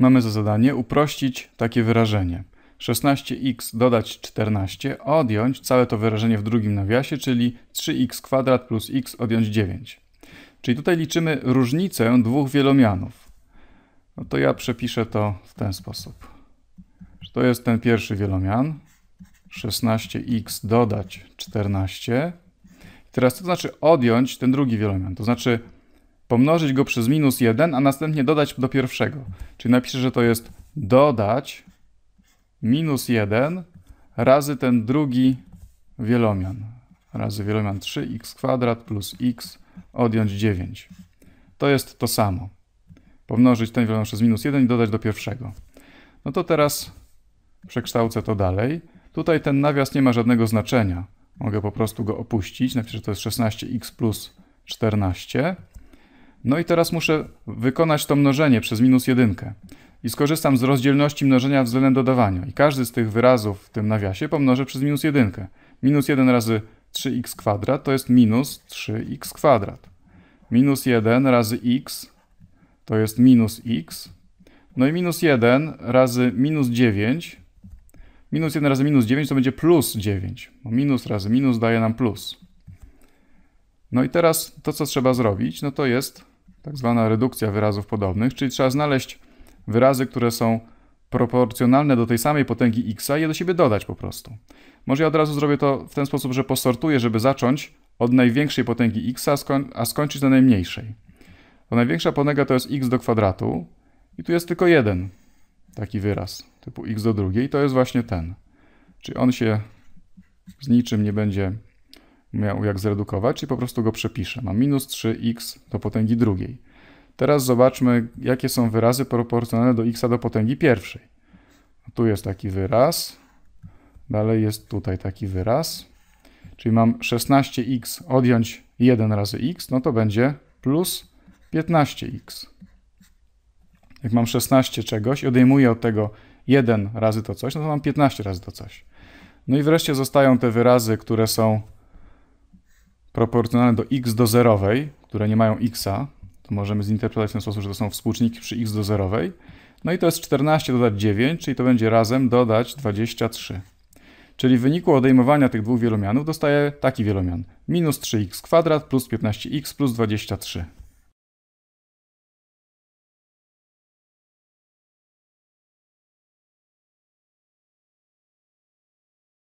Mamy za zadanie uprościć takie wyrażenie. 16x dodać 14, odjąć całe to wyrażenie w drugim nawiasie, czyli 3 x kwadrat plus x odjąć 9. Czyli tutaj liczymy różnicę dwóch wielomianów. No to ja przepiszę to w ten sposób. To jest ten pierwszy wielomian. 16x dodać 14. teraz to znaczy odjąć ten drugi wielomian. To znaczy pomnożyć go przez minus 1, a następnie dodać do pierwszego. Czyli napiszę, że to jest dodać minus 1 razy ten drugi wielomian. Razy wielomian 3x kwadrat plus x odjąć 9. To jest to samo. Pomnożyć ten wielomian przez minus 1 i dodać do pierwszego. No to teraz przekształcę to dalej. Tutaj ten nawias nie ma żadnego znaczenia. Mogę po prostu go opuścić. Napiszę, że to jest 16x plus 14 no i teraz muszę wykonać to mnożenie przez minus 1 I skorzystam z rozdzielności mnożenia względem dodawania. I każdy z tych wyrazów w tym nawiasie pomnożę przez minus 1. Minus 1 razy 3x kwadrat to jest minus 3x kwadrat. Minus 1 razy x to jest minus x. No i minus 1 razy minus 9. Minus 1 razy minus 9 to będzie plus 9. Bo minus razy minus daje nam plus. No i teraz to, co trzeba zrobić, no to jest tak zwana redukcja wyrazów podobnych, czyli trzeba znaleźć wyrazy, które są proporcjonalne do tej samej potęgi x i je do siebie dodać po prostu. Może ja od razu zrobię to w ten sposób, że posortuję, żeby zacząć od największej potęgi x, a, skoń a skończyć na najmniejszej. To największa potęga to jest x do kwadratu i tu jest tylko jeden taki wyraz typu x do drugiej i to jest właśnie ten. Czyli on się z niczym nie będzie miał jak zredukować i po prostu go przepiszę. Mam minus 3x do potęgi drugiej. Teraz zobaczmy, jakie są wyrazy proporcjonalne do x do potęgi pierwszej. No tu jest taki wyraz, dalej jest tutaj taki wyraz. Czyli mam 16x odjąć 1 razy x, no to będzie plus 15x. Jak mam 16 czegoś i odejmuję od tego 1 razy to coś, no to mam 15 razy to coś. No i wreszcie zostają te wyrazy, które są proporcjonalne do x do zerowej, które nie mają x'a, to możemy zinterpretować w ten sposób, że to są współczynniki przy x do zerowej. No i to jest 14 dodać 9, czyli to będzie razem dodać 23. Czyli w wyniku odejmowania tych dwóch wielomianów dostaję taki wielomian. Minus 3x kwadrat plus 15x plus 23.